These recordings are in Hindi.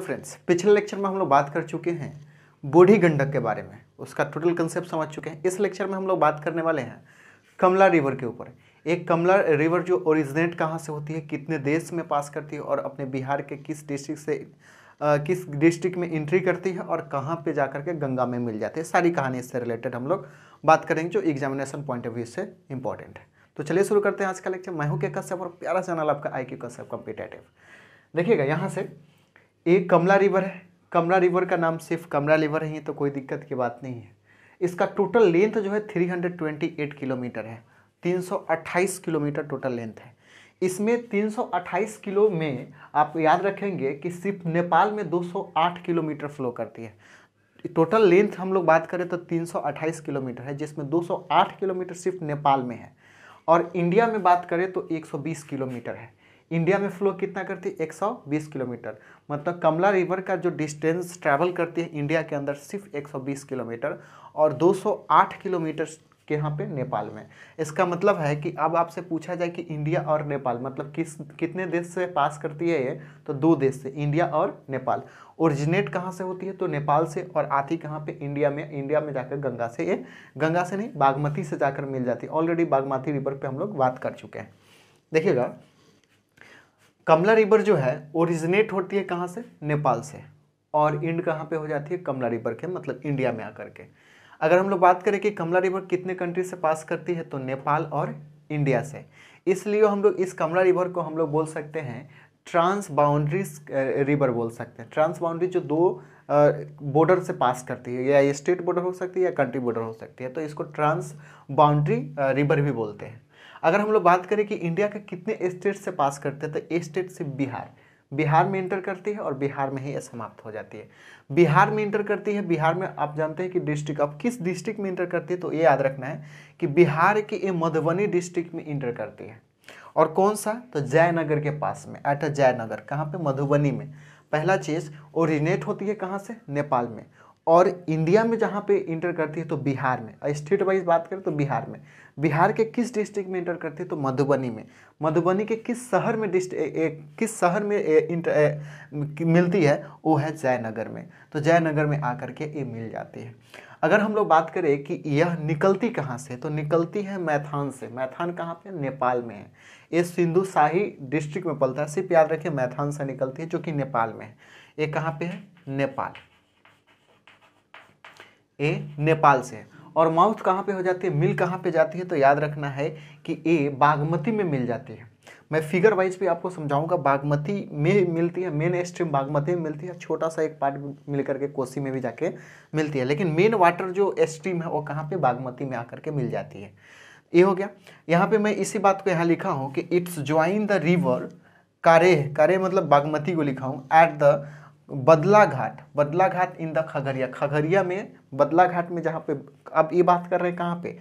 फ्रेंड्स पिछले लेक्चर में हम लोग बात कर चुके हैं बूढ़ी गंडक के बारे में उसका टोटल कंसेप्ट समझ चुके हैं इस लेक्चर में हम लोग बात करने वाले हैं कमला रिवर के ऊपर एक कमला रिवर जो ओरिजिनेट कहाँ से होती है कितने देश में पास करती है और अपने बिहार के किस डिस्ट्रिक्ट से आ, किस डिस्ट्रिक्ट में एंट्री करती है और कहाँ पे जाकर के गंगा में मिल जाती है सारी कहानी इससे रिलेटेड हम लोग बात करेंगे जो एग्जामिनेशन पॉइंट ऑफ व्यू से इंपॉर्टेंट है तो चलिए शुरू करते हैं आज का लेक्चर मैं हूँ के कश्यप और प्यारा चैनल आपका आई क्यू कश्यप कॉम्पिटेटिव देखिएगा यहाँ से एक कमला रिवर है कमला रिवर का नाम सिर्फ कमला रिवर ही है तो कोई दिक्कत की बात नहीं है इसका टोटल लेंथ जो है 328 किलोमीटर है 328 किलोमीटर टोटल लेंथ है इसमें 328 किलो में आप याद रखेंगे कि सिर्फ नेपाल में 208 किलोमीटर फ्लो करती है टोटल लेंथ हम लोग बात करें तो 328 किलोमीटर है जिसमें 208 किलोमीटर सिर्फ नेपाल में है और इंडिया में बात करें तो 120 किलोमीटर है इंडिया में फ्लो कितना करती है बीस किलोमीटर मतलब कमला रिवर का जो डिस्टेंस ट्रैवल करती है इंडिया के अंदर सिर्फ 120 किलोमीटर और 208 किलोमीटर के यहाँ पे नेपाल में इसका मतलब है कि अब आपसे पूछा जाए कि इंडिया और नेपाल मतलब किस कितने देश से पास करती है ये तो दो देश से इंडिया और नेपाल ओरिजिनेट कहाँ से होती है तो नेपाल से और आती कहाँ पे इंडिया में इंडिया में जाकर गंगा से ये गंगा से नहीं बागमती से जाकर मिल जाती है ऑलरेडी बागमती रिवर पर हम लोग बात कर चुके हैं देखिएगा कमला रिवर जो है ओरिजिनेट होती है कहाँ से नेपाल से और इंड कहाँ पे हो जाती है कमला रिवर के मतलब इंडिया में आकर के अगर हम लोग बात करें कि कमला रिवर कितने कंट्री से पास करती है तो नेपाल और इंडिया से इसलिए हम लोग इस कमला रिवर को हम लोग बोल सकते हैं ट्रांस बाउंड्री रिवर बोल सकते हैं ट्रांस बाउंड्री जो दो बॉर्डर से पास करती है या स्टेट बॉर्डर हो सकती है या कंट्री बॉर्डर हो सकती है तो इसको ट्रांस बाउंड्री रिवर भी बोलते हैं अगर हम लोग बात करें कि इंडिया के कितने स्टेट से पास करते हैं तो ए स्टेट से बिहार बिहार में इंटर करती है और बिहार में ही यह समाप्त हो जाती है बिहार में इंटर करती है बिहार में आप जानते हैं कि डिस्ट्रिक्ट अब किस डिस्ट्रिक्ट में इंटर करती है तो ये याद रखना है कि बिहार के ये मधुबनी डिस्ट्रिक्ट में इंटर करती है और कौन सा तो जयनगर के पास में एट जयनगर कहाँ पे मधुबनी में पहला चीज़ ओरिजिनेट होती है कहाँ से नेपाल में और इंडिया में जहाँ पे इंटर करती है तो बिहार में स्टेट वाइज बात करें तो बिहार में बिहार के किस डिस्ट्रिक्ट में इंटर करती है तो मधुबनी में मधुबनी के किस शहर में डिस्ट किस शहर में ए, इंटर ए, मिलती है वो है जयनगर में तो जयनगर में आकर के ये मिल जाती है अगर हम लोग बात करें कि यह निकलती कहाँ से तो निकलती है मैथान से मैथान कहाँ पे नेपाल में है ये सिंधु शाही डिस्ट्रिक्ट में पलता है सिर्फ याद रखिए मैथान से निकलती है जो कि नेपाल में है ये कहाँ पे है नेपाल ए नेपाल से और माउथ कहाँ पे हो जाती है मिल कहाँ पे जाती है तो याद रखना है कि ए बागमती में मिल जाती है मैं फिगर वाइज भी आपको समझाऊंगा बागमती में मिलती है मेन स्ट्रीम बागमती में मिलती है छोटा सा एक पार्ट मिल करके कोसी में भी जाके मिलती है लेकिन मेन वाटर जो स्ट्रीम है वो कहाँ पे बागमती में आकर के मिल जाती है ये हो गया यहाँ पे मैं इसी बात को यहाँ लिखा हूँ कि इट्स ज्वाइन द रिवर कारे कारे मतलब बागमती को लिखा हूँ at the Badla Ghat Badla Ghat in the Khagaria Khagaria में बदला घाट में जहाँ पे अब ये बात कर रहे हैं कहाँ पे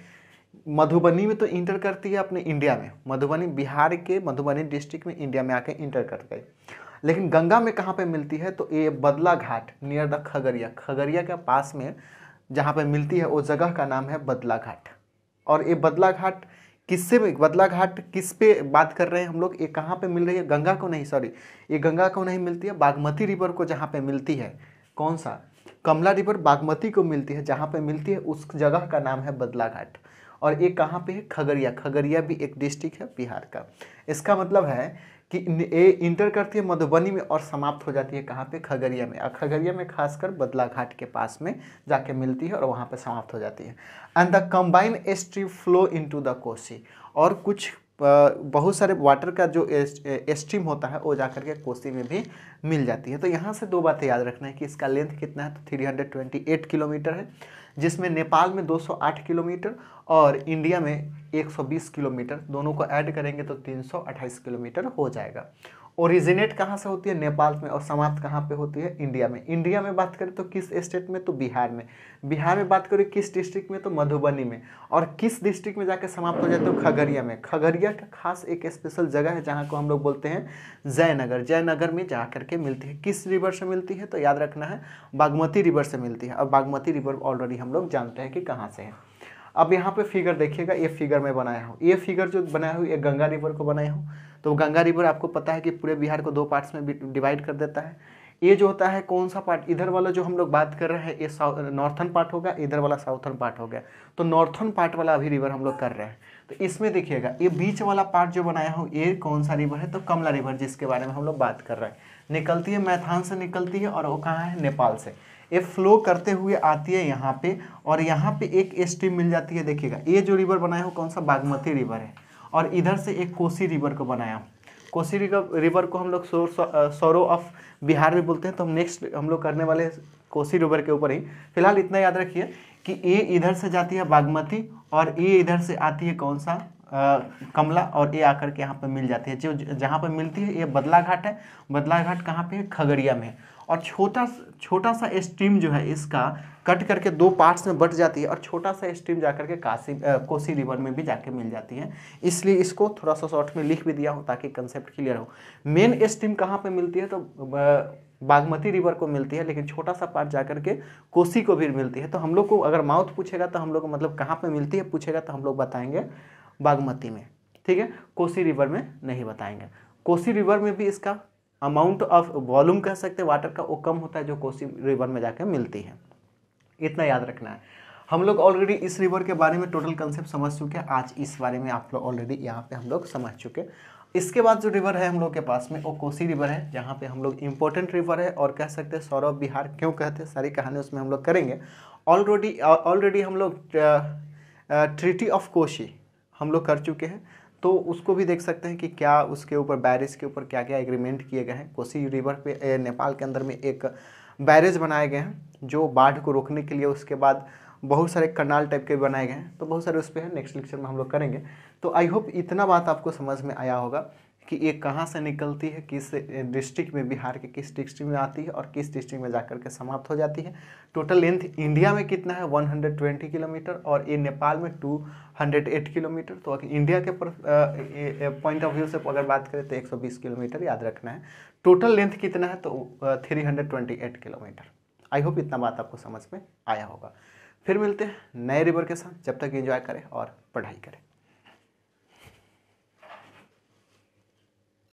मधुबनी में तो इंटर करती है अपने इंडिया में मधुबनी बिहार के मधुबनी डिस्ट्रिक्ट में इंडिया में आके इंटर कर गए लेकिन गंगा में कहाँ पे मिलती है तो ये बदला घाट नियर द खगड़िया खगड़िया के पास में जहाँ पे मिलती है वो जगह का नाम है बदला घाट और ये बदला घाट किससे बदला घाट किस पे बात कर रहे हैं हम लोग ये कहाँ पे मिल रही है गंगा को नहीं सॉरी ये गंगा को नहीं मिलती है बागमती रिवर को जहाँ पे मिलती है कौन सा कमला रिवर बागमती को मिलती है जहाँ पे मिलती है उस जगह का नाम है बदला घाट और ये कहाँ पे है खगड़िया खगड़िया भी एक डिस्ट्रिक्ट है बिहार का इसका मतलब है कि ये इंटर करती है मधुबनी में और समाप्त हो जाती है कहाँ पे खगड़िया में और खगड़िया में खासकर बदला घाट के पास में जाके मिलती है और वहाँ पे समाप्त हो जाती है and the combine stream flow into the Kosi और कुछ बहुत सारे वाटर का जो स्ट्रीम होता है वो जा करके कोसी में भी मिल जाती है तो यहाँ से दो बातें याद रखना है कि इसका लेंथ कितना है तो थ्री किलोमीटर है जिसमें नेपाल में 208 किलोमीटर और इंडिया में 120 किलोमीटर दोनों को ऐड करेंगे तो 328 किलोमीटर हो जाएगा ओरिजिनेट कहाँ से होती है नेपाल में और समाप्त कहाँ पे होती है इंडिया में इंडिया में बात करें तो किस स्टेट में तो बिहार में बिहार में बात करें किस डिस्ट्रिक्ट में तो मधुबनी में और किस डिस्ट्रिक्ट में जाकर समाप्त हो जाए तो खगड़िया में खगड़िया का खास एक स्पेशल जगह है जहाँ को हम लोग बोलते हैं जयनगर जयनगर में जा करके मिलती है किस रिवर से मिलती है तो याद रखना है बागमती रिवर से मिलती है और बागमती रिवर ऑलरेडी हम लोग जानते हैं कि कहाँ से है अब यहाँ पे फिगर देखिएगा ये फिगर मैं बनाया हूँ ये फिगर जो बनाया हूँ ये गंगा रिवर को बनाया हूँ तो गंगा रिवर आपको पता है कि पूरे बिहार को दो पार्ट्स में डिवाइड कर देता है ये जो होता है कौन सा पार्ट इधर वाला जो हम लोग बात कर रहे हैं ये नॉर्थन पार्ट होगा इधर वाला साउथर्न पार्ट हो गया तो नॉर्थन पार्ट वाला अभी रिवर हम लोग कर रहे हैं तो इसमें देखिएगा ये बीच वाला पार्ट जो बनाया हूँ ये कौन सा रिवर है तो कमला रिवर जिसके बारे में हम लोग बात कर रहे हैं निकलती है मैथान से निकलती है और वो कहाँ है नेपाल से ये फ्लो करते हुए आती है यहाँ पे और यहाँ पे एक स्ट्रीम मिल जाती है देखिएगा ये जो रिवर बनाया हो कौन सा बागमती रिवर है और इधर से एक कोसी रिवर को बनाया कोसी रिवर को हम लोग सोरो ऑफ बिहार में बोलते हैं तो हम नेक्स्ट हम लोग करने वाले कोसी रिवर के ऊपर ही फिलहाल इतना याद रखिए कि ये इधर से जाती है बागमती और ये इधर से आती है कौन सा आ, कमला और ये आकर के यहाँ पर मिल जाती है जो जहाँ पर मिलती है ये बदला घाट है बदला घाट कहाँ पे है खगड़िया में और छोटा छोटा सा स्ट्रीम जो है इसका कट करके दो पार्ट्स में बट जाती है और छोटा सा स्ट्रीम जा करके काशी कोसी रिवर में भी जाके मिल जाती है इसलिए इसको थोड़ा सा शॉर्ट में लिख भी दिया हो ताकि कंसेप्ट क्लियर हो मेन स्ट्रीम कहाँ पर मिलती है तो बागमती रिवर को मिलती है लेकिन छोटा सा पार्ट जा करके कोसी को भी मिलती है तो हम लोग को अगर माउथ पूछेगा तो हम लोग को मतलब कहाँ पर मिलती है पूछेगा तो हम लोग बताएंगे बागमती में ठीक है कोसी रिवर में नहीं बताएंगे कोसी रिवर में भी इसका अमाउंट ऑफ वॉल्यूम कह सकते हैं वाटर का वो कम होता है जो कोसी रिवर में जाकर मिलती है इतना याद रखना है हम लोग ऑलरेडी इस रिवर के बारे में टोटल कंसेप्ट समझ चुके हैं आज इस बारे में आप लोग ऑलरेडी यहाँ पे हम लोग समझ चुके इसके बाद जो रिवर है हम लोग के पास में वो कोसी रिवर है जहाँ पे हम लोग इंपॉर्टेंट रिवर है और कह सकते हैं सौरभ बिहार क्यों कहते हैं सारी कहानी उसमें हम लोग करेंगे ऑलरेडी ऑलरेडी हम लोग ट्रिटी ऑफ कोशी हम लोग कर चुके हैं तो उसको भी देख सकते हैं कि क्या उसके ऊपर बैरिज के ऊपर क्या क्या एग्रीमेंट किए गए हैं कोसी रिवर पे नेपाल के अंदर में एक बैरिज बनाए गए हैं जो बाढ़ को रोकने के लिए उसके बाद बहुत सारे कनाल टाइप के बनाए गए हैं तो बहुत सारे उस पर है नेक्स्ट लेक्चर में हम लोग करेंगे तो आई होप इतना बात आपको समझ में आया होगा कि ये कहाँ से निकलती है किस डिस्ट्रिक्ट में बिहार के किस डिस्ट्रिक्ट में आती है और किस डिस्ट्रिक्ट में जाकर के समाप्त हो जाती है टोटल लेंथ इंडिया में कितना है 120 किलोमीटर और ये नेपाल में 208 किलोमीटर तो अगर इंडिया के पॉइंट ऑफ व्यू से अगर बात करें तो 120 किलोमीटर याद रखना है टोटल लेंथ कितना है तो थ्री किलोमीटर आई होप इतना बात आपको समझ में आया होगा फिर मिलते हैं नए रिवर के साथ जब तक एंजॉय करें और पढ़ाई करें